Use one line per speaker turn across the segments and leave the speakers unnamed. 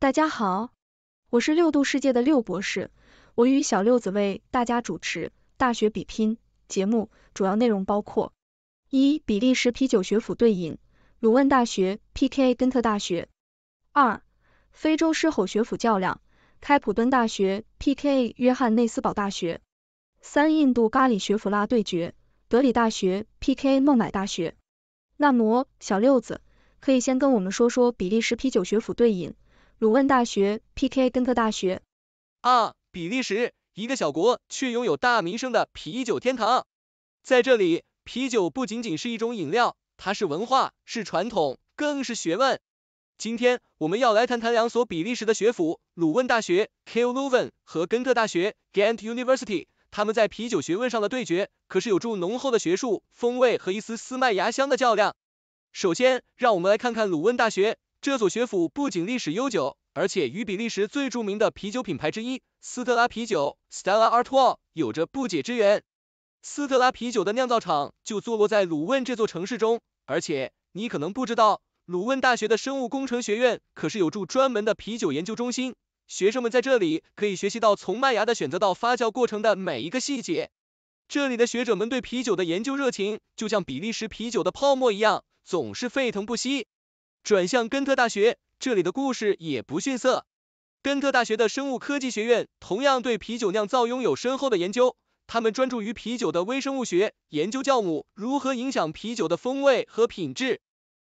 大家好，我是六度世界的六博士，我与小六子为大家主持大学比拼节目，主要内容包括：一、比利时啤酒学府对饮，鲁汶大学 PK 根特大学；二、非洲狮吼学府较量，开普敦大学 PK 约翰内斯堡大学；三、印度咖喱学府拉对决，德里大学 PK 孟买大学。那么，小六子可以先跟我们说说比利时啤酒学府对饮。鲁汶大学 P K 根特大学
啊，比利时一个小国，却拥有大名声的啤酒天堂。在这里，啤酒不仅仅是一种饮料，它是文化，是传统，更是学问。今天我们要来谈谈两所比利时的学府，鲁汶大学 K U Leuven 和根特大学 Gent University。他们在啤酒学问上的对决，可是有着浓厚的学术风味和一丝麦芽香的较量。首先，让我们来看看鲁汶大学。这所学府不仅历史悠久，而且与比利时最著名的啤酒品牌之一斯特拉啤酒 （Stella Artois） 有着不解之缘。斯特拉啤酒的酿造厂就坐落在鲁汶这座城市中，而且你可能不知道，鲁汶大学的生物工程学院可是有住专门的啤酒研究中心，学生们在这里可以学习到从麦芽的选择到发酵过程的每一个细节。这里的学者们对啤酒的研究热情，就像比利时啤酒的泡沫一样，总是沸腾不息。转向根特大学，这里的故事也不逊色。根特大学的生物科技学院同样对啤酒酿造拥有深厚的研究，他们专注于啤酒的微生物学，研究酵母如何影响啤酒的风味和品质。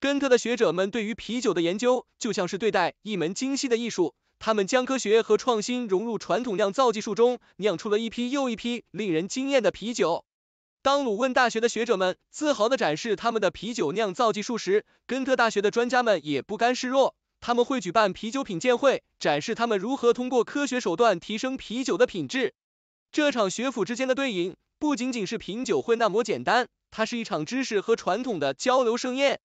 根特的学者们对于啤酒的研究就像是对待一门精细的艺术，他们将科学和创新融入传统酿造技术中，酿出了一批又一批令人惊艳的啤酒。当鲁汶大学的学者们自豪地展示他们的啤酒酿造技术时，根特大学的专家们也不甘示弱。他们会举办啤酒品鉴会，展示他们如何通过科学手段提升啤酒的品质。这场学府之间的对饮不仅仅是品酒会那么简单，它是一场知识和传统的交流盛宴。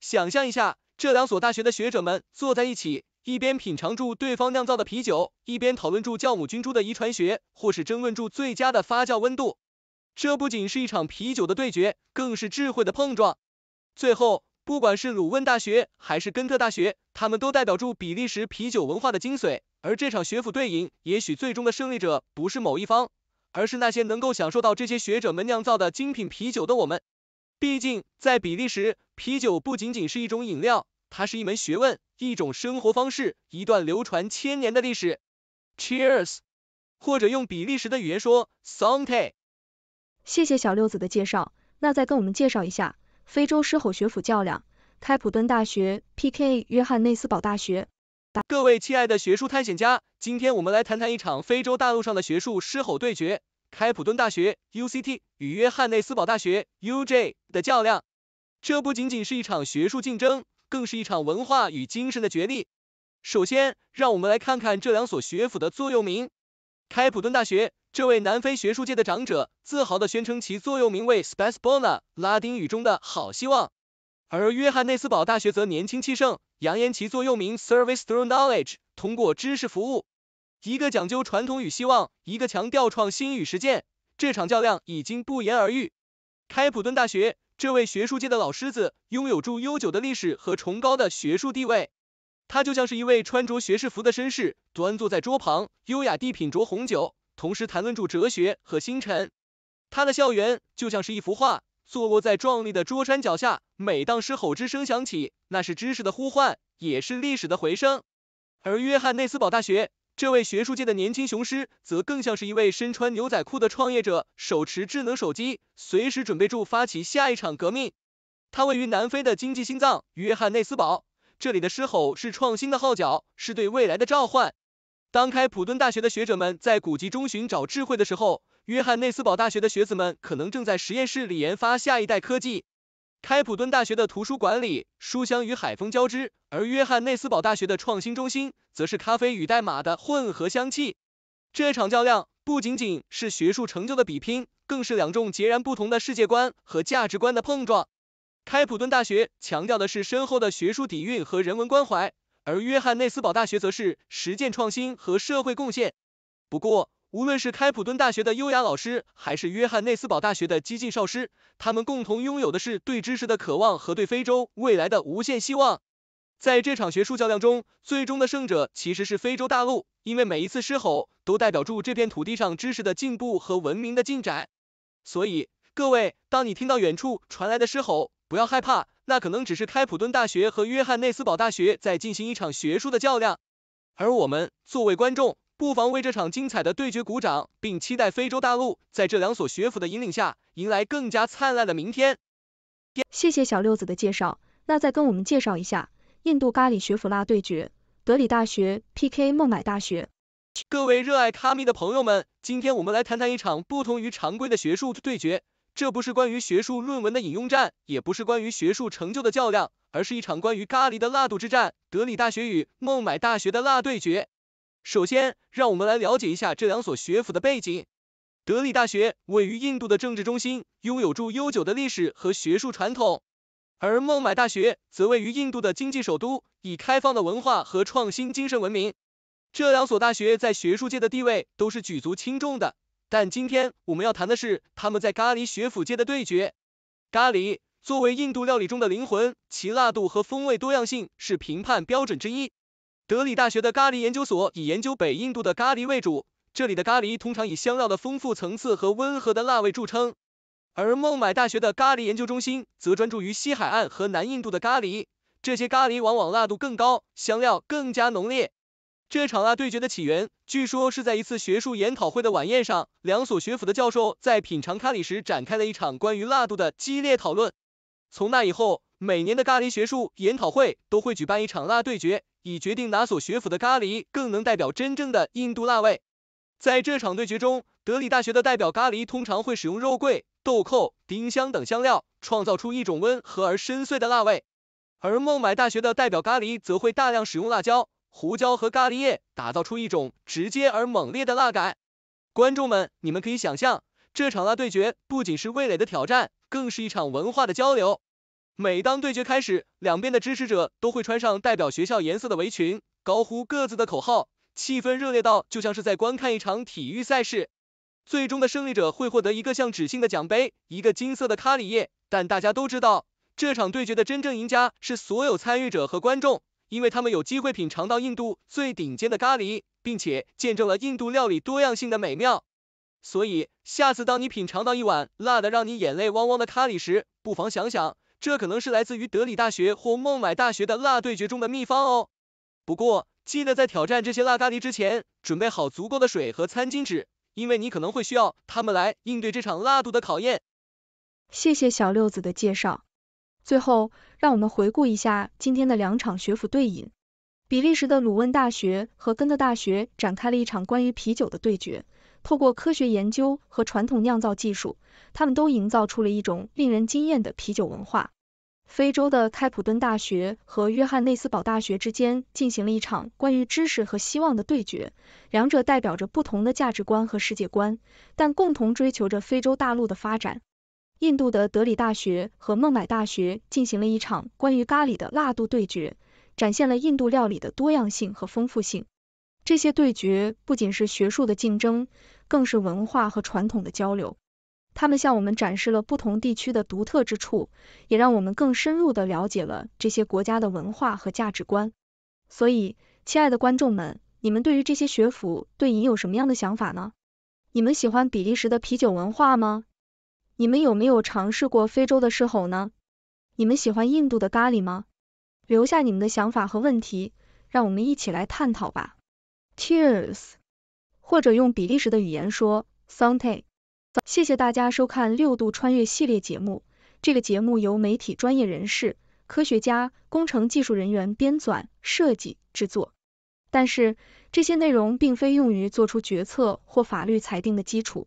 想象一下，这两所大学的学者们坐在一起，一边品尝住对方酿造的啤酒，一边讨论住酵母菌株的遗传学，或是争论住最佳的发酵温度。这不仅是一场啤酒的对决，更是智慧的碰撞。最后，不管是鲁汶大学还是根特大学，他们都代表住比利时啤酒文化的精髓。而这场学府对饮，也许最终的胜利者不是某一方，而是那些能够享受到这些学者们酿造的精品啤酒的我们。毕竟，在比利时，啤酒不仅仅是一种饮料，它是一门学问，一种生活方式，一段流传千年的历史。Cheers，或者用比利时的语言说 s o n t e
谢谢小六子的介绍，那再跟我们介绍一下非洲狮吼学府较量——开普敦大学 PK 约翰内斯堡大学。
各位亲爱的学术探险家，今天我们来谈谈一场非洲大陆上的学术狮吼对决：开普敦大学 （UCT） 与约翰内斯堡大学 （UJ） 的较量。这不仅仅是一场学术竞争，更是一场文化与精神的角力。首先，让我们来看看这两所学府的座右铭。开普敦大学。这位南非学术界的长者自豪地宣称其座右铭为 "Spesbona"，拉丁语中的好希望。而约翰内斯堡大学则年轻气盛，扬言其座右铭 "Service through knowledge"，通过知识服务。一个讲究传统与希望，一个强调创新与实践，这场较量已经不言而喻。开普敦大学，这位学术界的老狮子，拥有著悠久的历史和崇高的学术地位。他就像是一位穿着学士服的绅士，端坐在桌旁，优雅地品酌红酒。同时谈论住哲学和星辰，他的校园就像是一幅画，坐落在壮丽的桌山脚下。每当狮吼之声响起，那是知识的呼唤，也是历史的回声。而约翰内斯堡大学，这位学术界的年轻雄狮，则更像是一位身穿牛仔裤的创业者，手持智能手机，随时准备住发起下一场革命。他位于南非的经济心脏约翰内斯堡，这里的狮吼是创新的号角，是对未来的召唤。当开普敦大学的学者们在古籍中寻找智慧的时候，约翰内斯堡大学的学子们可能正在实验室里研发下一代科技。开普敦大学的图书馆里，书香与海风交织，而约翰内斯堡大学的创新中心则是咖啡与代码的混合香气。这场较量不仅仅是学术成就的比拼，更是两种截然不同的世界观和价值观的碰撞。开普敦大学强调的是深厚的学术底蕴和人文关怀。而约翰内斯堡大学则是实践创新和社会贡献。不过，无论是开普敦大学的优雅老师，还是约翰内斯堡大学的激进少师，他们共同拥有的是对知识的渴望和对非洲未来的无限希望。在这场学术较量中，最终的胜者其实是非洲大陆，因为每一次狮吼都代表住这片土地上知识的进步和文明的进展。所以，各位，当你听到远处传来的狮吼，不要害怕。那可能只是开普敦大学和约翰内斯堡大学在进行一场学术的较量，而我们作为观众，不妨为这场精彩的对决鼓掌，并期待非洲大陆在这两所学府的引领下，迎来更加灿烂的明天。谢谢小六
子的介绍，那再跟我们介绍一下印度咖喱学府拉对决，德里大学 PK 孟买大学。
各位热爱咖咪的朋友们，今天我们来谈谈一场不同于常规的学术对决。这不是关于学术论文的引用战，也不是关于学术成就的较量，而是一场关于咖喱的辣度之战——德里大学与孟买大学的辣对决。首先，让我们来了解一下这两所学府的背景。德里大学位于印度的政治中心，拥有著悠久的历史和学术传统；而孟买大学则位于印度的经济首都，以开放的文化和创新精神闻名。这两所大学在学术界的地位都是举足轻重的。但今天我们要谈的是他们在咖喱学府界的对决。咖喱作为印度料理中的灵魂，其辣度和风味多样性是评判标准之一。德里大学的咖喱研究所以研究北印度的咖喱为主，这里的咖喱通常以香料的丰富层次和温和的辣味著称。而孟买大学的咖喱研究中心则专注于西海岸和南印度的咖喱，这些咖喱往往辣度更高，香料更加浓烈。这场辣对决的起源，据说是在一次学术研讨会的晚宴上，两所学府的教授在品尝咖喱时，展开了一场关于辣度的激烈讨论。从那以后，每年的咖喱学术研讨会都会举办一场辣对决，以决定哪所学府的咖喱更能代表真正的印度辣味。在这场对决中，德里大学的代表咖喱通常会使用肉桂、豆蔻、丁香等香料，创造出一种温和而深邃的辣味；而孟买大学的代表咖喱则会大量使用辣椒。胡椒和咖喱叶打造出一种直接而猛烈的辣感。观众们，你们可以想象，这场辣对决不仅是味蕾的挑战，更是一场文化的交流。每当对决开始，两边的支持者都会穿上代表学校颜色的围裙，高呼各自的口号，气氛热烈到就像是在观看一场体育赛事。最终的胜利者会获得一个像纸性的奖杯，一个金色的咖喱叶。但大家都知道，这场对决的真正赢家是所有参与者和观众。因为他们有机会品尝到印度最顶尖的咖喱，并且见证了印度料理多样性的美妙，所以下次当你品尝到一碗辣的让你眼泪汪汪的咖喱时，不妨想想这可能是来自于德里大学或孟买大学的辣对决中的秘方哦。不过，记得在挑战这些辣咖喱之前，准备好足够的水和餐巾纸，因为你可能会需要它们来应对这场辣度的考验。
谢谢小六子的介绍。最后，让我们回顾一下今天的两场学府对饮。比利时的鲁汶大学和根特大学展开了一场关于啤酒的对决，透过科学研究和传统酿造技术，他们都营造出了一种令人惊艳的啤酒文化。非洲的开普敦大学和约翰内斯堡大学之间进行了一场关于知识和希望的对决，两者代表着不同的价值观和世界观，但共同追求着非洲大陆的发展。印度的德里大学和孟买大学进行了一场关于咖喱的辣度对决，展现了印度料理的多样性和丰富性。这些对决不仅是学术的竞争，更是文化和传统的交流。他们向我们展示了不同地区的独特之处，也让我们更深入地了解了这些国家的文化和价值观。所以，亲爱的观众们，你们对于这些学府对饮有什么样的想法呢？你们喜欢比利时的啤酒文化吗？你们有没有尝试过非洲的狮吼呢？你们喜欢印度的咖喱吗？留下你们的想法和问题，让我们一起来探讨吧。Tears，或者用比利时的语言说，Sante。谢谢大家收看六度穿越系列节目。这个节目由媒体专业人士、科学家、工程技术人员编纂、设计、制作。但是这些内容并非用于做出决策或法律裁定的基础。